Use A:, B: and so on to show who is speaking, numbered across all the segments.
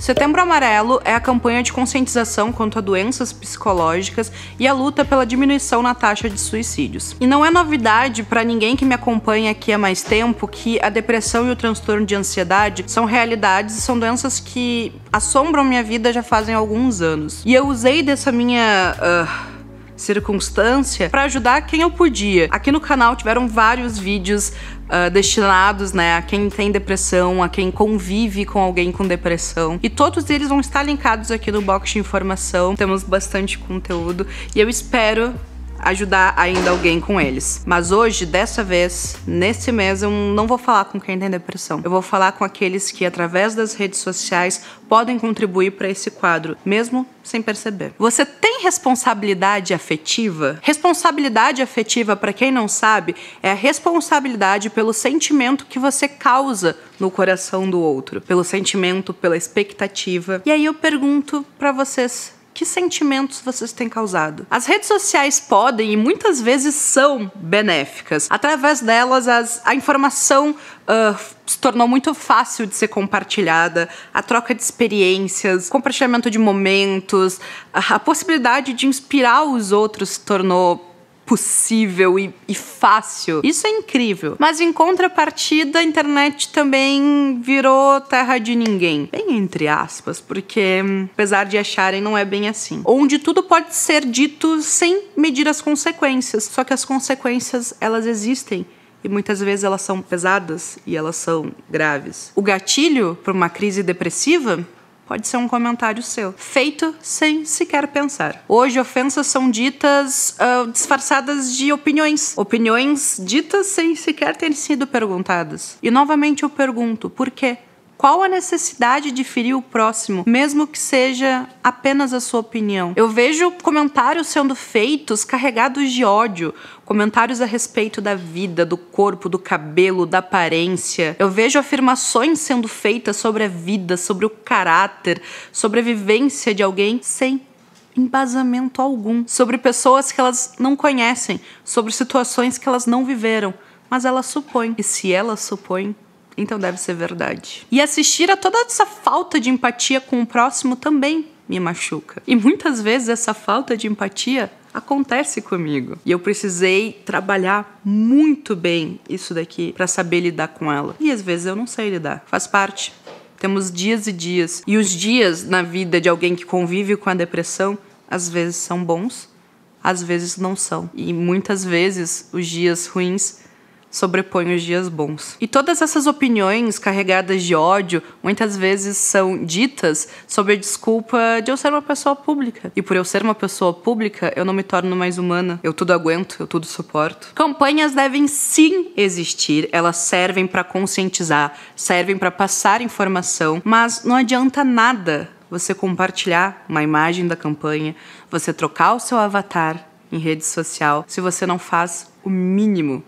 A: Setembro Amarelo é a campanha de conscientização quanto a doenças psicológicas e a luta pela diminuição na taxa de suicídios. E não é novidade para ninguém que me acompanha aqui há mais tempo que a depressão e o transtorno de ansiedade são realidades e são doenças que assombram minha vida já fazem alguns anos. E eu usei dessa minha. Uh circunstância para ajudar quem eu podia. Aqui no canal tiveram vários vídeos Uh, destinados né, a quem tem depressão, a quem convive com alguém com depressão. E todos eles vão estar linkados aqui no box de informação. Temos bastante conteúdo e eu espero ajudar ainda alguém com eles. Mas hoje, dessa vez, nesse mês, eu não vou falar com quem tem depressão. Eu vou falar com aqueles que, através das redes sociais, podem contribuir para esse quadro, mesmo sem perceber. Você tem responsabilidade afetiva? Responsabilidade afetiva, para quem não sabe, é a responsabilidade pelo sentimento que você causa no coração do outro, pelo sentimento, pela expectativa. E aí eu pergunto para vocês, que sentimentos vocês têm causado? As redes sociais podem e muitas vezes são benéficas. Através delas, as, a informação uh, se tornou muito fácil de ser compartilhada, a troca de experiências, compartilhamento de momentos, a, a possibilidade de inspirar os outros se tornou possível e, e, fácil. Isso é incrível. Mas em contrapartida, a internet também virou terra de ninguém. Bem entre aspas, porque hum, apesar de acharem, não é bem assim. Onde tudo pode ser dito sem medir as consequências. Só que as consequências, elas existem e muitas vezes elas são pesadas e elas são graves. O gatilho para uma crise depressiva Pode ser um comentário seu. Feito sem sequer pensar. Hoje, ofensas são ditas uh, disfarçadas de opiniões. Opiniões ditas sem sequer terem sido perguntadas. E novamente eu pergunto, por quê? Qual a necessidade de ferir o próximo, mesmo que seja apenas a sua opinião? Eu vejo comentários sendo feitos carregados de ódio, comentários a respeito da vida, do corpo, do cabelo, da aparência. Eu vejo afirmações sendo feitas sobre a vida, sobre o caráter, sobre a vivência de alguém sem embasamento algum, sobre pessoas que elas não conhecem, sobre situações que elas não viveram, mas elas supõem. E se elas supõem, então deve ser verdade. E assistir a toda essa falta de empatia com o próximo também me machuca. E muitas vezes essa falta de empatia acontece comigo. E eu precisei trabalhar muito bem isso daqui para saber lidar com ela. E às vezes eu não sei lidar, faz parte. Temos dias e dias. E os dias na vida de alguém que convive com a depressão às vezes são bons, às vezes não são. E muitas vezes os dias ruins sobrepõe os dias bons. E todas essas opiniões carregadas de ódio muitas vezes são ditas sob a desculpa de eu ser uma pessoa pública. E por eu ser uma pessoa pública, eu não me torno mais humana. Eu tudo aguento, eu tudo suporto. Campanhas devem sim existir, elas servem para conscientizar, servem para passar informação, mas não adianta nada você compartilhar uma imagem da campanha, você trocar o seu avatar em rede social, se você não faz o mínimo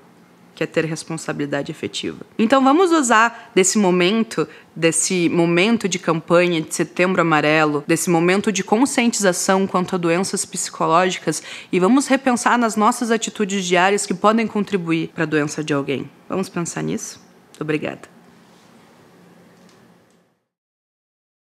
A: que é ter responsabilidade efetiva. Então vamos usar desse momento, desse momento de campanha de Setembro Amarelo, desse momento de conscientização quanto a doenças psicológicas e vamos repensar nas nossas atitudes diárias que podem contribuir para a doença de alguém. Vamos pensar nisso? Obrigada.